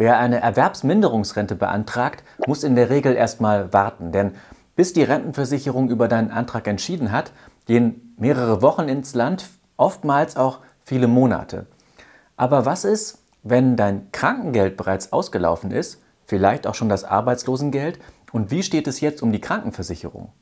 Wer eine Erwerbsminderungsrente beantragt, muss in der Regel erstmal warten, denn bis die Rentenversicherung über deinen Antrag entschieden hat, gehen mehrere Wochen ins Land, oftmals auch viele Monate. Aber was ist, wenn dein Krankengeld bereits ausgelaufen ist, vielleicht auch schon das Arbeitslosengeld und wie steht es jetzt um die Krankenversicherung?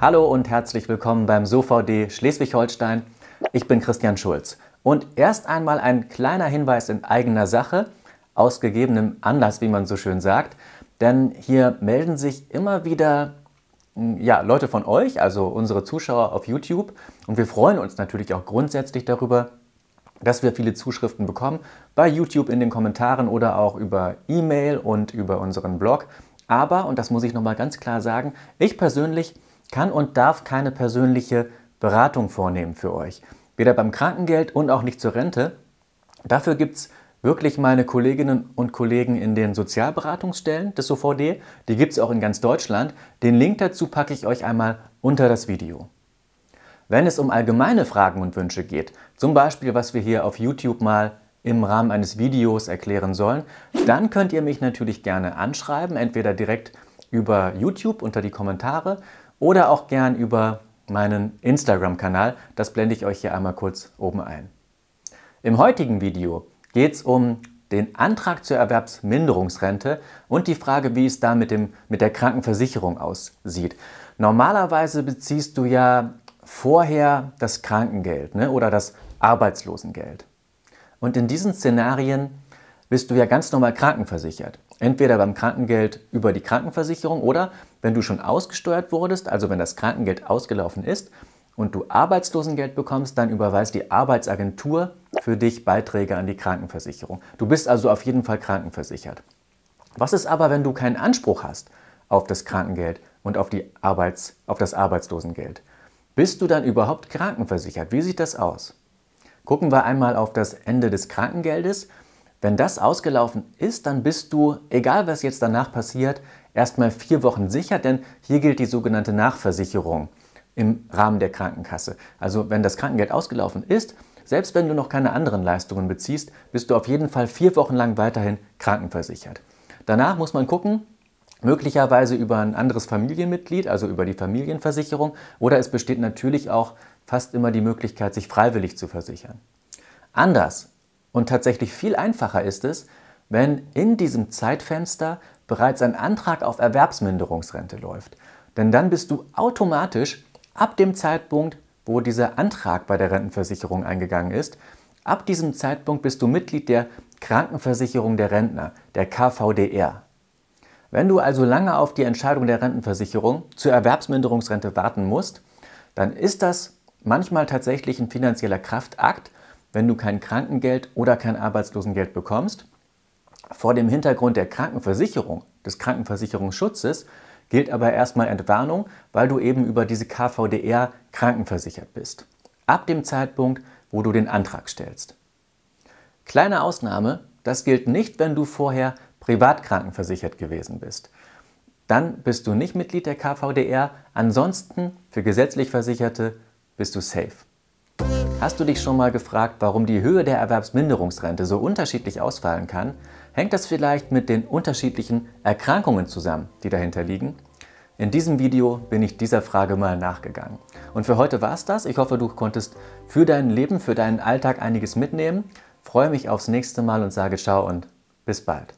Hallo und herzlich willkommen beim SoVD Schleswig-Holstein. Ich bin Christian Schulz. Und erst einmal ein kleiner Hinweis in eigener Sache, aus gegebenem Anlass, wie man so schön sagt. Denn hier melden sich immer wieder hm, ja, Leute von euch, also unsere Zuschauer auf YouTube. Und wir freuen uns natürlich auch grundsätzlich darüber, dass wir viele Zuschriften bekommen, bei YouTube in den Kommentaren oder auch über E-Mail und über unseren Blog. Aber, und das muss ich nochmal ganz klar sagen, ich persönlich kann und darf keine persönliche Beratung vornehmen für euch. Weder beim Krankengeld und auch nicht zur Rente. Dafür gibt es wirklich meine Kolleginnen und Kollegen in den Sozialberatungsstellen des OVD. Die gibt es auch in ganz Deutschland. Den Link dazu packe ich euch einmal unter das Video. Wenn es um allgemeine Fragen und Wünsche geht, zum Beispiel was wir hier auf YouTube mal im Rahmen eines Videos erklären sollen, dann könnt ihr mich natürlich gerne anschreiben, entweder direkt über YouTube unter die Kommentare oder auch gern über meinen Instagram-Kanal. Das blende ich euch hier einmal kurz oben ein. Im heutigen Video geht es um den Antrag zur Erwerbsminderungsrente und die Frage, wie es da mit, dem, mit der Krankenversicherung aussieht. Normalerweise beziehst du ja vorher das Krankengeld ne, oder das Arbeitslosengeld. Und in diesen Szenarien bist du ja ganz normal krankenversichert. Entweder beim Krankengeld über die Krankenversicherung oder wenn du schon ausgesteuert wurdest, also wenn das Krankengeld ausgelaufen ist und du Arbeitslosengeld bekommst, dann überweist die Arbeitsagentur für dich Beiträge an die Krankenversicherung. Du bist also auf jeden Fall krankenversichert. Was ist aber, wenn du keinen Anspruch hast auf das Krankengeld und auf, die Arbeits-, auf das Arbeitslosengeld? Bist du dann überhaupt krankenversichert? Wie sieht das aus? Gucken wir einmal auf das Ende des Krankengeldes. Wenn das ausgelaufen ist, dann bist du, egal was jetzt danach passiert, erstmal vier Wochen sicher, denn hier gilt die sogenannte Nachversicherung im Rahmen der Krankenkasse. Also wenn das Krankengeld ausgelaufen ist, selbst wenn du noch keine anderen Leistungen beziehst, bist du auf jeden Fall vier Wochen lang weiterhin krankenversichert. Danach muss man gucken, möglicherweise über ein anderes Familienmitglied, also über die Familienversicherung, oder es besteht natürlich auch fast immer die Möglichkeit, sich freiwillig zu versichern. Anders und tatsächlich viel einfacher ist es, wenn in diesem Zeitfenster bereits ein Antrag auf Erwerbsminderungsrente läuft. Denn dann bist du automatisch ab dem Zeitpunkt, wo dieser Antrag bei der Rentenversicherung eingegangen ist, ab diesem Zeitpunkt bist du Mitglied der Krankenversicherung der Rentner, der KVDR. Wenn du also lange auf die Entscheidung der Rentenversicherung zur Erwerbsminderungsrente warten musst, dann ist das manchmal tatsächlich ein finanzieller Kraftakt, wenn du kein Krankengeld oder kein Arbeitslosengeld bekommst. Vor dem Hintergrund der Krankenversicherung, des Krankenversicherungsschutzes, gilt aber erstmal Entwarnung, weil du eben über diese KVDR krankenversichert bist. Ab dem Zeitpunkt, wo du den Antrag stellst. Kleine Ausnahme, das gilt nicht, wenn du vorher privat krankenversichert gewesen bist. Dann bist du nicht Mitglied der KVDR, ansonsten für gesetzlich Versicherte bist du safe. Hast du dich schon mal gefragt, warum die Höhe der Erwerbsminderungsrente so unterschiedlich ausfallen kann? Hängt das vielleicht mit den unterschiedlichen Erkrankungen zusammen, die dahinter liegen? In diesem Video bin ich dieser Frage mal nachgegangen. Und für heute war es das. Ich hoffe, du konntest für dein Leben, für deinen Alltag einiges mitnehmen. Freue mich aufs nächste Mal und sage ciao und bis bald.